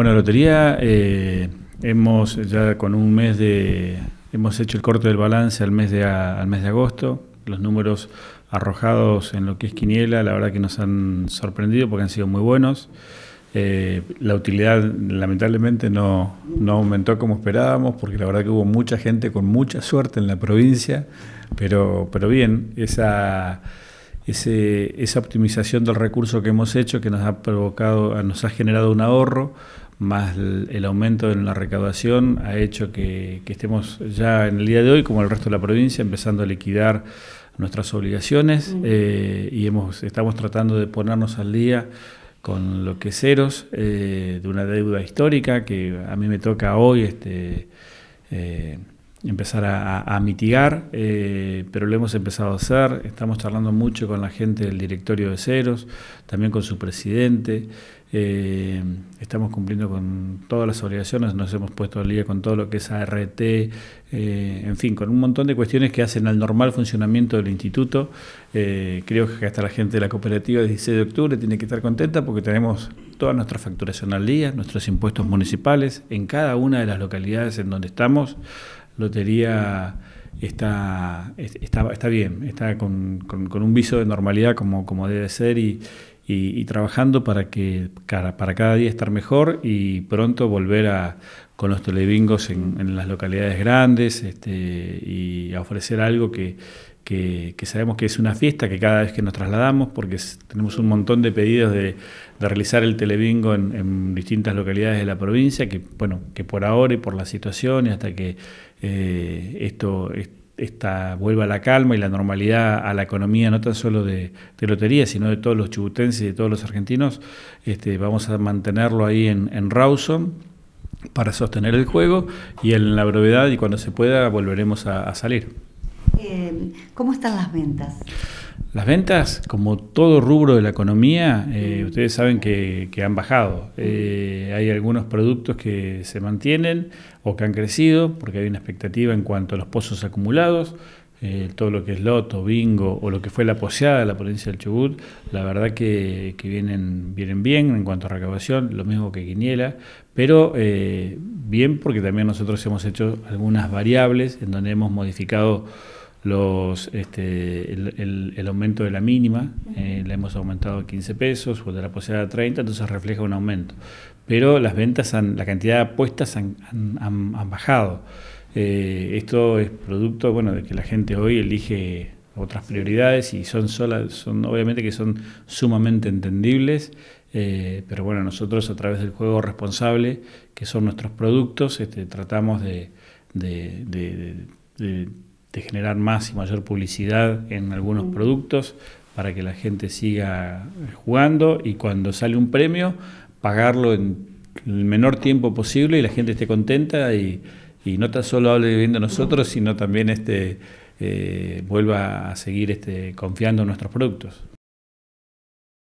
Bueno, lotería, eh, hemos ya con un mes de... Hemos hecho el corte del balance al mes de, al mes de agosto. Los números arrojados en lo que es Quiniela, la verdad que nos han sorprendido porque han sido muy buenos. Eh, la utilidad lamentablemente no, no, aumentó como esperábamos, porque la verdad que hubo mucha gente con mucha suerte en la provincia, pero, pero bien, esa, esa optimización del recurso que hemos hecho que nos ha provocado, nos ha generado un ahorro, más el, aumento en la recaudación ha hecho que, estemos ya en el día de hoy, como el resto de la provincia, empezando a liquidar nuestras obligaciones eh, y hemos, estamos tratando de ponernos al día con lo que ceros eh, de una deuda histórica que a mí me toca hoy este, eh, empezar a, mitigar, eh, pero lo hemos empezado a hacer. Estamos charlando mucho con la gente del directorio de Ceros, también con su presidente. Eh, estamos cumpliendo con todas las obligaciones, nos hemos puesto al día con todo lo que es ART, eh, en fin, con un montón de cuestiones que hacen al normal funcionamiento del instituto. creo que hasta la gente de la cooperativa de 16 de octubre tiene que estar contenta porque tenemos toda nuestra facturación al día, nuestros impuestos municipales en cada una de las localidades en donde estamos lotería está, está, está bien, está con, un viso de normalidad como, como debe ser y, trabajando para que para cada día estar mejor y pronto volver a con los telebingos en, las localidades grandes este, y ofrecer algo que, que, sabemos que es una fiesta, que cada vez que nos trasladamos, porque tenemos un montón de pedidos de, realizar el telebingo en, distintas localidades de la provincia, que bueno, que por ahora y por la situación y hasta que eh, esto, esta vuelva la calma y la normalidad a la economía, no tan solo de, lotería, sino de todos los chubutenses y de todos los argentinos, este, vamos a mantenerlo ahí en, Rawson para sostener el juego y en la brevedad y cuando se pueda volveremos a salir. Eh, ¿cómo están las ventas? Las ventas, como todo rubro de la economía, eh, ustedes saben que, han bajado. Eh, hay algunos productos que se mantienen o que han crecido porque hay una expectativa en cuanto a los pozos acumulados. todo lo que es loto, bingo o lo que fue la poseada de la provincia del Chubut, la verdad que, vienen, vienen bien en cuanto a recaudación, lo mismo que Quiniela, pero bien porque también nosotros hemos hecho algunas variables en donde hemos modificado los, este, el, aumento de la mínima, eh, la hemos aumentado a 15 pesos, o de la posibilidad a 30, entonces refleja un aumento. Pero las ventas, han, la cantidad de apuestas han, bajado. Eh, esto es producto bueno, de que la gente hoy elige otras prioridades y son, solas, son obviamente que son sumamente entendibles eh, pero bueno, nosotros a través del juego responsable, que son nuestros productos, este, tratamos de de generar más y mayor publicidad en algunos productos para que la gente siga eh, jugando y cuando sale un premio, pagarlo en el menor tiempo posible y la gente esté contenta y, no tan solo hable bien de nosotros, sino también este, eh, vuelva a seguir este, confiando en nuestros productos.